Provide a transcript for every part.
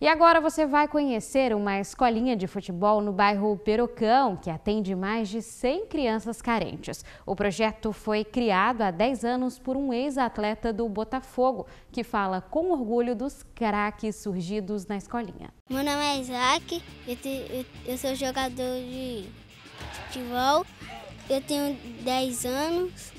E agora você vai conhecer uma escolinha de futebol no bairro Perocão, que atende mais de 100 crianças carentes. O projeto foi criado há 10 anos por um ex-atleta do Botafogo, que fala com orgulho dos craques surgidos na escolinha. Meu nome é Isaac, eu, sou jogador de futebol, eu tenho 10 anos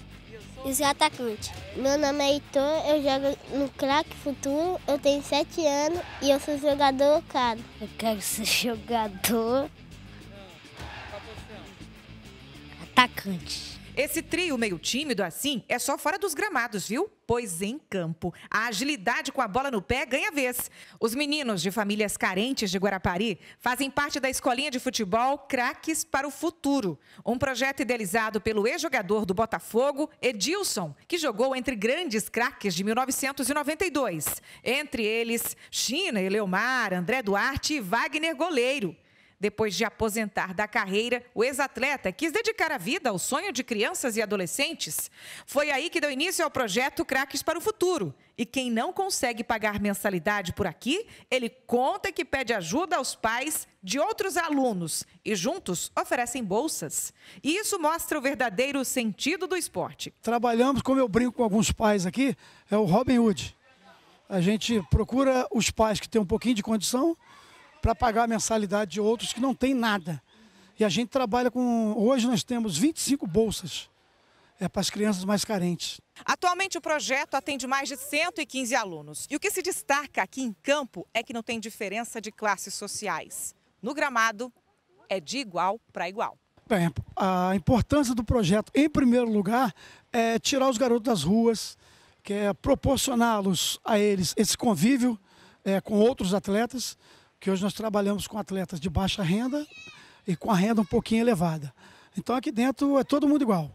e ser é atacante. Meu nome é Heitor, eu jogo no Crack Futuro, eu tenho 7 anos e eu sou jogador locado. Eu quero ser jogador. Tá atacante. Esse trio meio tímido assim é só fora dos gramados, viu? Pois em campo, a agilidade com a bola no pé ganha vez. Os meninos de famílias carentes de Guarapari fazem parte da escolinha de futebol Craques para o Futuro, um projeto idealizado pelo ex-jogador do Botafogo, Edilson, que jogou entre grandes craques de 1992, entre eles China e Leomar, André Duarte e Wagner Goleiro. Depois de aposentar da carreira, o ex-atleta quis dedicar a vida ao sonho de crianças e adolescentes. Foi aí que deu início ao projeto Craques para o Futuro. E quem não consegue pagar mensalidade por aqui, ele conta que pede ajuda aos pais de outros alunos e juntos oferecem bolsas. E isso mostra o verdadeiro sentido do esporte. Trabalhamos, como eu brinco com alguns pais aqui, é o Robin Hood. A gente procura os pais que têm um pouquinho de condição para pagar a mensalidade de outros que não tem nada. E a gente trabalha com. Hoje nós temos 25 bolsas é, para as crianças mais carentes. Atualmente o projeto atende mais de 115 alunos. E o que se destaca aqui em campo é que não tem diferença de classes sociais. No gramado, é de igual para igual. Bem, a importância do projeto, em primeiro lugar, é tirar os garotos das ruas, que é proporcioná-los a eles esse convívio é, com outros atletas, que hoje nós trabalhamos com atletas de baixa renda e com a renda um pouquinho elevada. Então aqui dentro é todo mundo igual.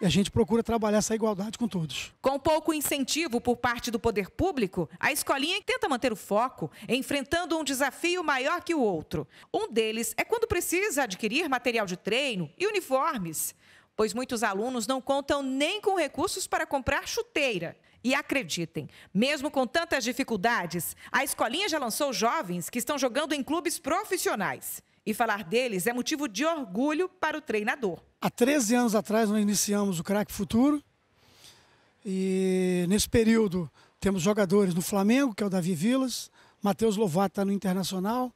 E a gente procura trabalhar essa igualdade com todos. Com pouco incentivo por parte do poder público, a escolinha tenta manter o foco, enfrentando um desafio maior que o outro. Um deles é quando precisa adquirir material de treino e uniformes, pois muitos alunos não contam nem com recursos para comprar chuteira. E acreditem, mesmo com tantas dificuldades, a escolinha já lançou jovens que estão jogando em clubes profissionais. E falar deles é motivo de orgulho para o treinador. Há 13 anos atrás nós iniciamos o Craque Futuro. E nesse período temos jogadores no Flamengo, que é o Davi Vilas, Matheus Lovato está no Internacional,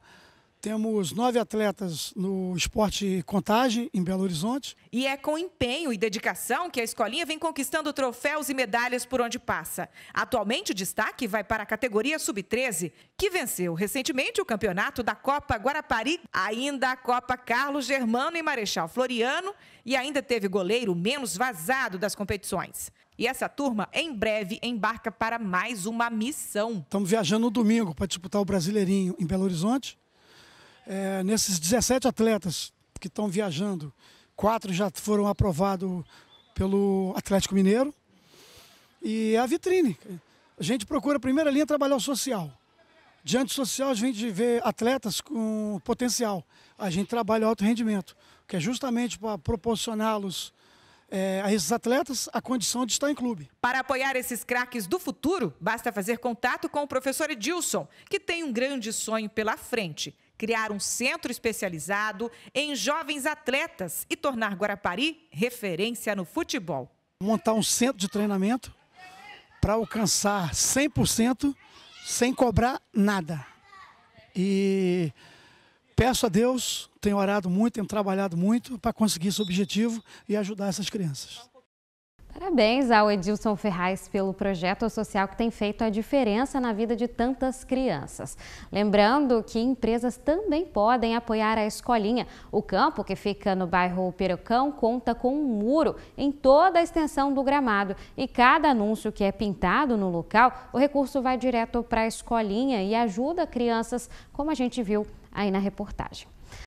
temos nove atletas no esporte contagem em Belo Horizonte. E é com empenho e dedicação que a escolinha vem conquistando troféus e medalhas por onde passa. Atualmente o destaque vai para a categoria sub-13, que venceu recentemente o campeonato da Copa Guarapari, ainda a Copa Carlos Germano e Marechal Floriano e ainda teve goleiro menos vazado das competições. E essa turma, em breve, embarca para mais uma missão. Estamos viajando no domingo para disputar o Brasileirinho em Belo Horizonte é, nesses 17 atletas que estão viajando, quatro já foram aprovados pelo Atlético Mineiro. E é a vitrine. A gente procura, a primeira linha, trabalhar o social. Diante do social, a gente vê atletas com potencial. A gente trabalha alto rendimento, que é justamente para proporcioná-los é, a esses atletas a condição de estar em clube. Para apoiar esses craques do futuro, basta fazer contato com o professor Edilson, que tem um grande sonho pela frente criar um centro especializado em jovens atletas e tornar Guarapari referência no futebol. Montar um centro de treinamento para alcançar 100% sem cobrar nada. E peço a Deus, tenho orado muito, tenho trabalhado muito para conseguir esse objetivo e ajudar essas crianças. Parabéns ao Edilson Ferraz pelo projeto social que tem feito a diferença na vida de tantas crianças. Lembrando que empresas também podem apoiar a Escolinha. O campo, que fica no bairro Perocão, conta com um muro em toda a extensão do gramado. E cada anúncio que é pintado no local, o recurso vai direto para a Escolinha e ajuda crianças, como a gente viu aí na reportagem.